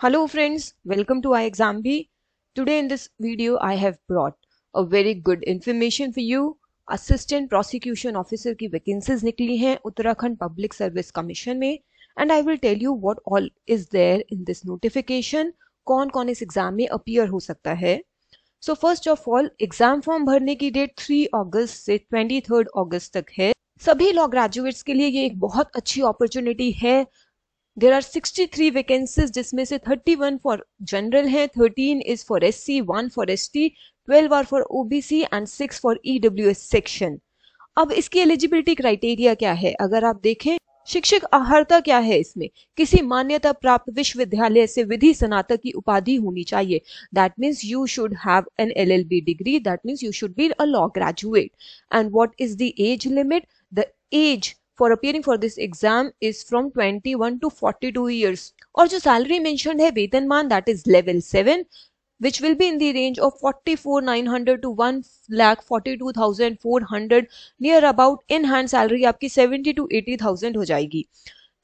Hello friends, welcome to iExamB. Today in this video I have brought a very good information for you. Assistant Prosecution Officer की vacancies निकली हैं Uttarakhand Public Service Commission में and I will tell you what all is there in this notification. कौन कौन इस exam में appear हो सकता है so first of all exam form भरने की डेट 3 अगस्त से 23 अगस्त तक है सभी लॉ ग्रेजुएट्स के लिए ये एक बहुत अच्छी अपॉर्चुनिटी है देर आर 63 वैकेंसीज जिसमें से 31 फॉर जनरल हैं 13 is for S C one for S T twelve are for O B C and six for E W S section अब इसकी एलिजिबिलिटी क्राइटेरिया क्या है अगर आप देखें शिक्षक अहर्ता क्या है इसमें किसी मान्यता प्राप्त विश्वविद्यालय से विधि स्नातक की उपाधि होनी चाहिए that means you should have an L L B degree that means you should be a law graduate and what is the age limit the age for appearing for this exam is from one to two years और जो salary mention है वेतनमान that is level seven forty four nine hundred to one lakh forty two thousand four hundred near about in hand salary आपकी to eighty thousand हो जाएगी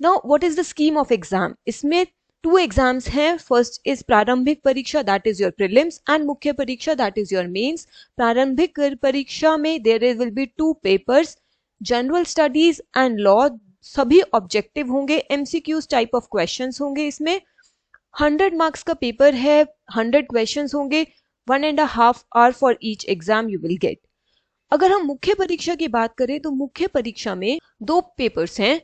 ना what is the scheme of exam इसमें two exams हैं first is प्रारंभिक परीक्षा that is your prelims and मुख्य परीक्षा दैट इज योर मेन्स प्रारंभिक परीक्षा में there will be two papers general studies and law सभी ऑब्जेक्टिव होंगे एमसीक्यूज टाइप ऑफ क्वेश्चंस होंगे इसमें हंड्रेड मार्क्स का पेपर है हंड्रेड क्वेश्चन होंगे one and half hour for each exam you will get अगर हम मुख्य परीक्षा की बात करें तो मुख्य परीक्षा में दो पेपर्स हैं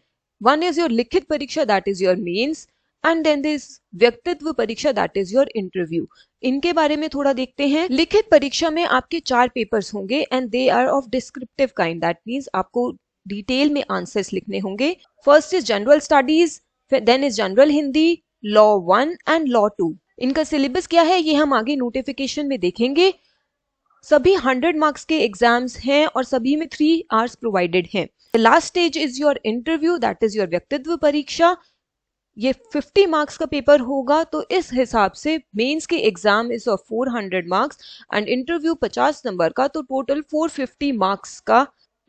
वन इज योर लिखित परीक्षा that is your mains and then this व्यक्तित्व परीक्षा दैट इज योर इंटरव्यू इनके बारे में थोड़ा देखते हैं लिखित परीक्षा में आपके चार पेपर्स होंगे and they are of descriptive kind that means आपको डिटेल में आंसर्स लिखने होंगे first is general studies then is general Hindi law one and law two इनका सिलेबस क्या है ये हम आगे नोटिफिकेशन में देखेंगे सभी 100 मार्क्स के एग्जाम्स हैं और सभी में थ्री आवर्स प्रोवाइडेड हैं last stage is your interview that is your व्यक्तित्व परीक्षा ये 50 मार्क्स का पेपर होगा तो इस हिसाब से मेंस के exam is of 400 marks and interview 50 नंबर का तो टोटल 450 मार्क्स का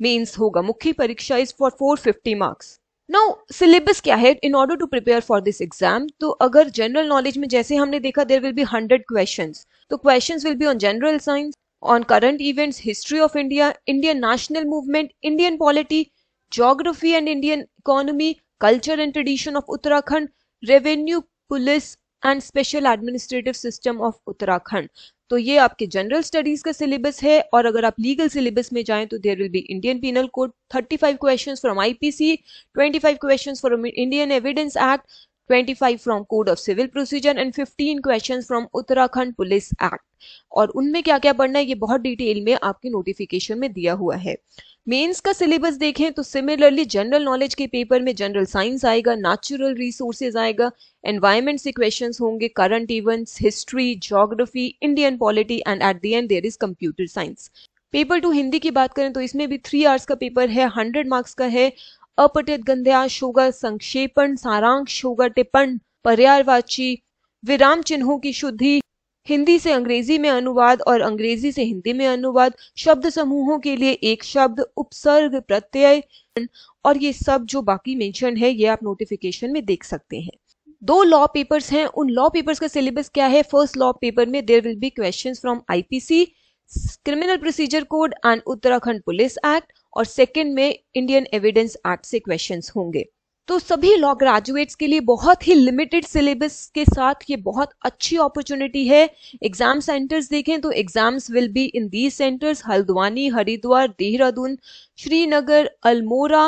मेंस होगा मुख्य परीक्षा is for 450 marks now syllabus क्या है in order to prepare for this exam तो अगर जनरल नॉलेज में जैसे हमने देखा there will be hundred question तो question will be on general science on current events, history of India Indian national movement Indian polity geography and Indian economy culture and tradition of Uttarakhand revenue police and special administrative system of Uttarakhand तो ये आपके general studies का syllabus है और अगर आप legal syllabus में जाएं तो there will be Indian penal code 35 questions from IPC 25 questions from Indian evidence act 25 from code of civil procedure and 15 question from Uttarakhand police act और उनमें क्या क्या पढ़ना है ये बहुत डिटेल में आपके नोटिफिकेशन में दिया हुआ है मेंस का सिलेबस देखें तो सिमिलरली जनरल नॉलेज के पेपर में जनरल साइंस आएगा नेचुरल रिसोर्सेज आएगा एनवायरमेंट से क्वेश्चंस होंगे current events history geography Indian polity and at the end there is computer science paper two Hindi की बात करें तो इसमें भी थ्री आवर्स का पेपर है हंड्रेड मार्क्स का है अपटित गंध्याश होगा संक्षेपण सारांश होगा टिप्पण पर्यायवाची विराम चिन्हों की शुद्धि हिंदी से अंग्रेजी में अनुवाद और अंग्रेजी से हिंदी में अनुवाद शब्द समूहों के लिए एक शब्द उपसर्ग प्रत्यय और ये सब जो बाकी मेंशन है ये आप नोटिफिकेशन में देख सकते हैं दो लॉ पेपर्स हैं उन लॉ पेपर्स का सिलेबस क्या है फर्स्ट लॉ पेपर में there will be question from IPC criminal procedure code and Uttarakhand police act और सेकेंड में इंडियन एविडेंस एक्ट से क्वेश्चन होंगे तो सभी लॉ ग्रेजुएट्स के लिए बहुत ही लिमिटेड सिलेबस के साथ ये बहुत अच्छी अपॉर्चुनिटी है एग्जाम सेंटर्स देखें तो exams will be in these centres Haldwani Haridwar Dehradun Srinagar Almora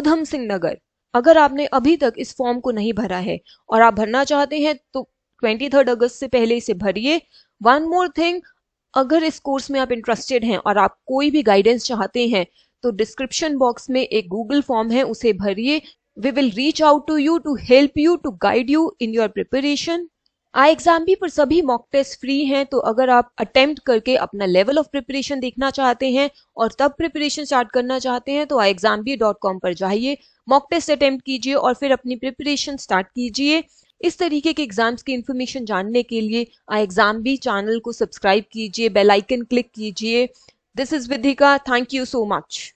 Udham Singh Nagar अगर आपने अभी तक इस फॉर्म को नहीं भरा है और आप भरना चाहते हैं तो ट्वेंटी थर्ड अगस्त से पहले इसे भरिए वन मोर थिंग अगर इस कोर्स में आप इंटरेस्टेड हैं और आप कोई भी गाइडेंस चाहते हैं तो डिस्क्रिप्शन बॉक्स में एक गूगल फॉर्म है उसे भरिए we will reach out to you to help you to guide you in your preparation I exam भी पर सभी मॉक टेस्ट फ्री हैं तो अगर आप अटेम्प्ट करके अपना लेवल ऑफ प्रिपरेशन देखना चाहते हैं और तब प्रिपरेशन स्टार्ट करना चाहते हैं तो आई एग्जाम भी डॉट कॉम पर जाइए मॉक टेस्ट अटेम्प्ट कीजिए और फिर अपनी प्रिपरेशन स्टार्ट कीजिए इस तरीके के एग्जाम्स की इन्फॉर्मेशन जानने के लिए आई एग्जाम भी चैनल को सब्सक्राइब कीजिए बेल आइकन क्लिक कीजिए this is Vidhika thank you so much